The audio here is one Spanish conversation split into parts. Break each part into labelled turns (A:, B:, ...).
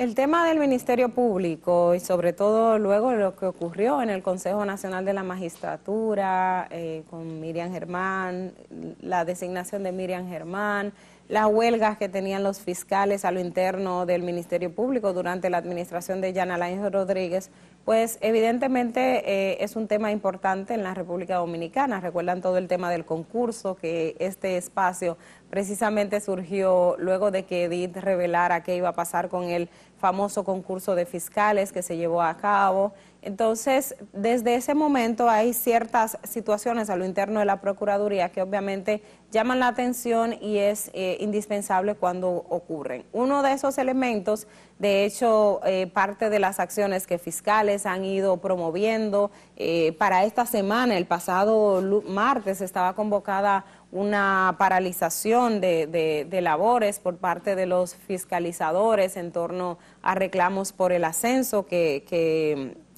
A: El tema del Ministerio Público y sobre todo luego lo que ocurrió en el Consejo Nacional de la Magistratura eh, con Miriam Germán, la designación de Miriam Germán, las huelgas que tenían los fiscales a lo interno del Ministerio Público durante la administración de Yanalain Rodríguez, pues evidentemente eh, es un tema importante en la República Dominicana. Recuerdan todo el tema del concurso, que este espacio precisamente surgió luego de que Edith revelara qué iba a pasar con el famoso concurso de fiscales que se llevó a cabo entonces, desde ese momento hay ciertas situaciones a lo interno de la Procuraduría que obviamente llaman la atención y es eh, indispensable cuando ocurren. Uno de esos elementos, de hecho, eh, parte de las acciones que fiscales han ido promoviendo, eh, para esta semana, el pasado martes, estaba convocada una paralización de, labores por parte de los fiscalizadores en torno a reclamos por el ascenso que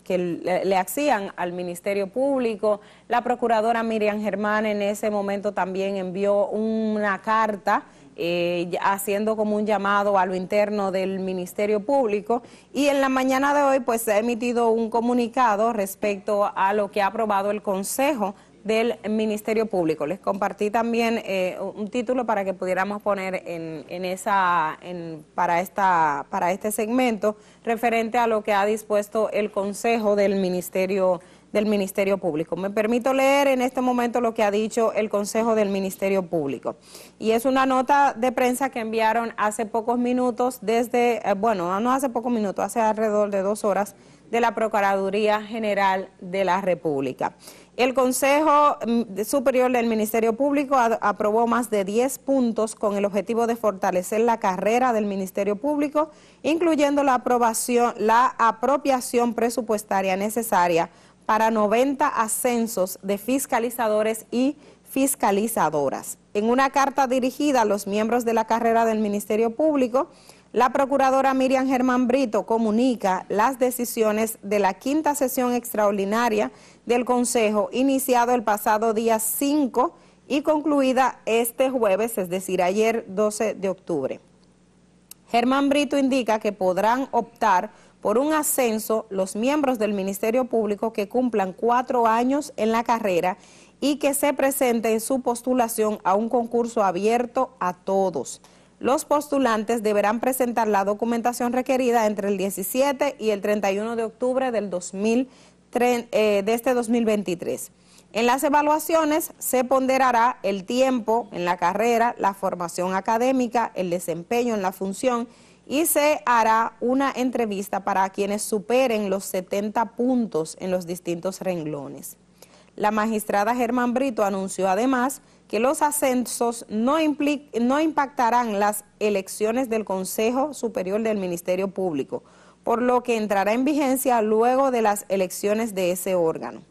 A: que le, hacían al Ministerio Público. La procuradora Miriam Germán en ese momento también envió una carta eh, haciendo como un llamado a lo interno del Ministerio Público y en la mañana de hoy pues se ha emitido un comunicado respecto a lo que ha aprobado el Consejo del Ministerio Público. Les compartí también eh, un título para que pudiéramos poner en, esa, para, esta, para este segmento referente a lo que ha dispuesto el Consejo del Ministerio del Ministerio Público. Me permito leer en este momento lo que ha dicho el Consejo del Ministerio Público. Y es una nota de prensa que enviaron hace pocos minutos desde, eh, bueno, no hace pocos minutos, hace alrededor de dos horas, de la Procuraduría General de la República. El Consejo mm, Superior del Ministerio Público aprobó más de 10 puntos con el objetivo de fortalecer la carrera del Ministerio Público, incluyendo la, aprobación, la apropiación presupuestaria necesaria para 90 ascensos de fiscalizadores y fiscalizadoras. En una carta dirigida a los miembros de la carrera del Ministerio Público, la procuradora Miriam Germán Brito comunica las decisiones de la quinta sesión extraordinaria del Consejo, iniciado el pasado día 5 y concluida este jueves, es decir, ayer 12 de octubre. Germán Brito indica que podrán optar por un ascenso los miembros del Ministerio Público que cumplan cuatro años en la carrera y que se presenten su postulación a un concurso abierto a todos. Los postulantes deberán presentar la documentación requerida entre el 17 y el 31 de octubre del eh, de este 2023. En las evaluaciones se ponderará el tiempo en la carrera, la formación académica, el desempeño en la función y se hará una entrevista para quienes superen los 70 puntos en los distintos renglones. La magistrada Germán Brito anunció además que los ascensos no, no impactarán las elecciones del Consejo Superior del Ministerio Público, por lo que entrará en vigencia luego de las elecciones de ese órgano.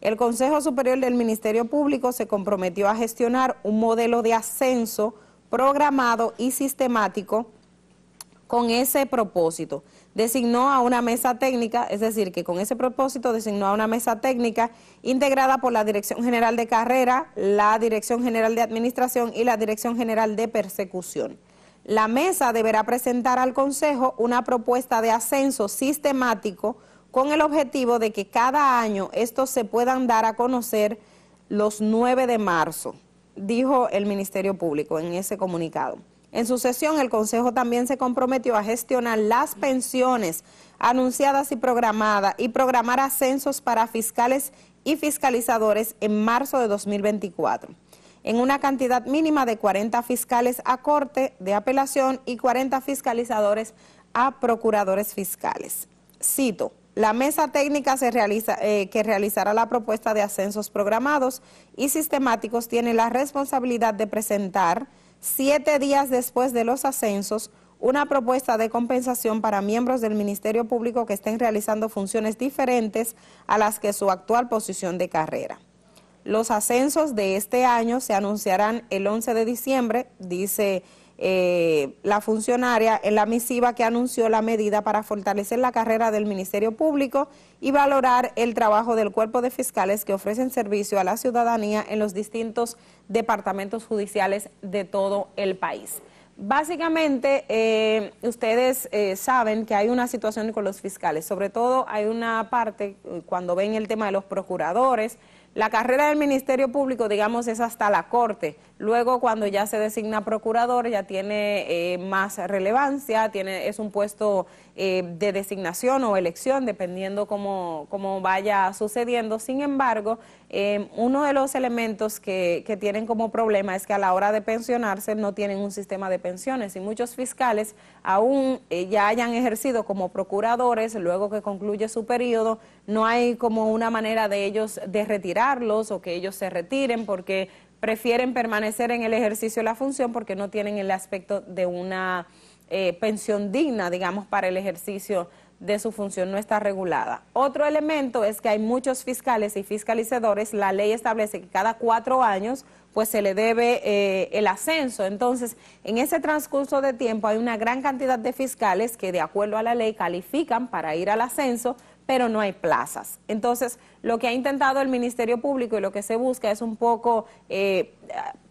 A: El Consejo Superior del Ministerio Público se comprometió a gestionar un modelo de ascenso programado y sistemático con ese propósito. Designó a una mesa técnica, es decir, que con ese propósito designó a una mesa técnica integrada por la Dirección General de Carrera, la Dirección General de Administración y la Dirección General de Persecución. La mesa deberá presentar al Consejo una propuesta de ascenso sistemático con el objetivo de que cada año estos se puedan dar a conocer los 9 de marzo, dijo el Ministerio Público en ese comunicado. En su sesión, el Consejo también se comprometió a gestionar las pensiones anunciadas y programadas y programar ascensos para fiscales y fiscalizadores en marzo de 2024, en una cantidad mínima de 40 fiscales a corte de apelación y 40 fiscalizadores a procuradores fiscales. Cito. La mesa técnica eh, que realizará la propuesta de ascensos programados y sistemáticos tiene la responsabilidad de presentar siete días después de los ascensos, una propuesta de compensación para miembros del Ministerio Público que estén realizando funciones diferentes a las que su actual posición de carrera. Los ascensos de este año se anunciarán el 11 de diciembre, dice eh, la funcionaria en la misiva que anunció la medida para fortalecer la carrera del Ministerio Público y valorar el trabajo del cuerpo de fiscales que ofrecen servicio a la ciudadanía en los distintos departamentos judiciales de todo el país. Básicamente, eh, ustedes eh, saben que hay una situación con los fiscales, sobre todo hay una parte cuando ven el tema de los procuradores, la carrera del Ministerio Público, digamos, es hasta la Corte. Luego, cuando ya se designa procurador, ya tiene eh, más relevancia, tiene, es un puesto eh, de designación o elección, dependiendo cómo, cómo vaya sucediendo. Sin embargo, Em, uno de los elementos que, tienen como problema es que a la hora de pensionarse no tienen un sistema de pensiones y muchos fiscales, aún eh, ya hayan ejercido como procuradores, luego que concluye su periodo, no hay como una manera de ellos de retirarlos o que ellos se retiren porque prefieren permanecer en el ejercicio de la función porque no tienen el aspecto de una eh, pensión digna, digamos, para el ejercicio de su función no está regulada. Otro elemento es que hay muchos fiscales y fiscalizadores, la ley establece que cada cuatro años pues se le debe eh, el ascenso. Entonces, en ese transcurso de tiempo hay una gran cantidad de fiscales que de acuerdo a la ley califican para ir al ascenso, pero no hay plazas. Entonces, lo que ha intentado el Ministerio Público y lo que se busca es un poco eh,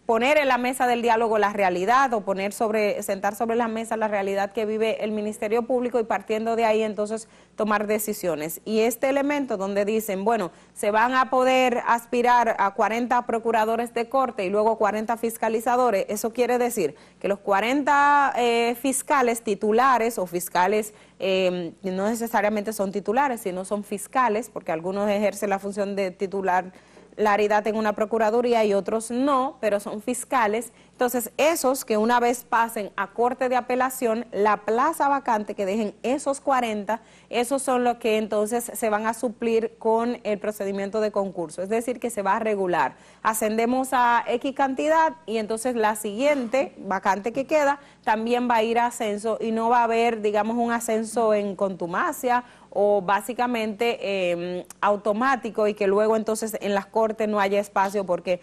A: poner en la mesa del diálogo la realidad o poner sobre, sentar sobre la mesa la realidad que vive el Ministerio Público y partiendo de ahí entonces tomar decisiones. Y este elemento donde dicen, bueno, se van a poder aspirar a 40 procuradores de corte y luego 40 fiscalizadores, eso quiere decir que los 40 eh, fiscales titulares o fiscales em, no necesariamente son titulares, sino son fiscales, porque algunos ejercen la función de titular la aridad en una procuraduría y otros no, pero son fiscales. Entonces, esos que una vez pasen a corte de apelación, la plaza vacante que dejen esos 40, esos son los que entonces se van a suplir con el procedimiento de concurso, es decir, que se va a regular. Ascendemos a X cantidad y entonces la siguiente vacante que queda también va a ir a ascenso y no va a haber, digamos, un ascenso en contumacia o básicamente em, automático y que luego entonces en las cortes no haya espacio porque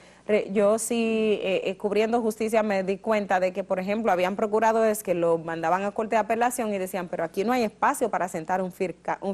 A: yo sí eh, eh, cubriendo justicia me di cuenta de que por ejemplo habían procuradores que lo mandaban a corte de apelación y decían pero aquí no hay espacio para sentar un,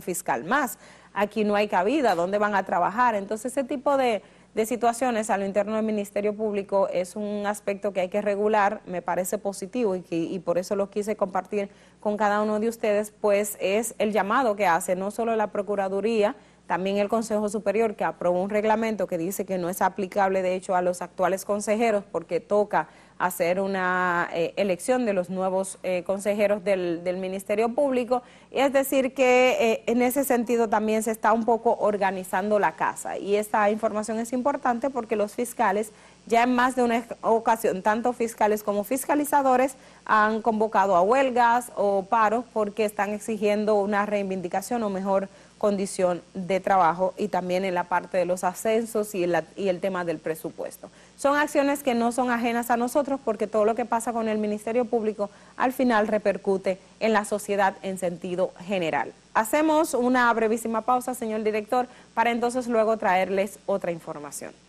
A: fiscal más, aquí no hay cabida, ¿dónde van a trabajar? Entonces ese tipo de, situaciones a lo interno del Ministerio Público es un aspecto que hay que regular, me parece positivo y, y por eso lo quise compartir con cada uno de ustedes, pues es el llamado que hace no solo la Procuraduría, también el Consejo Superior que aprobó un reglamento que dice que no es aplicable de hecho a los actuales consejeros porque toca hacer una eh, elección de los nuevos eh, consejeros del, Ministerio Público. es decir, que eh, en ese sentido también se está un poco organizando la casa. Y esta información es importante porque los fiscales, ya en más de una ocasión, tanto fiscales como fiscalizadores, han convocado a huelgas o paros porque están exigiendo una reivindicación o mejor condición de trabajo y también en la parte de los ascensos y, y, el tema del presupuesto. Son acciones que no son ajenas a nosotros porque todo lo que pasa con el Ministerio Público al final repercute en la sociedad en sentido general. Hacemos una brevísima pausa, señor director, para entonces luego traerles otra información.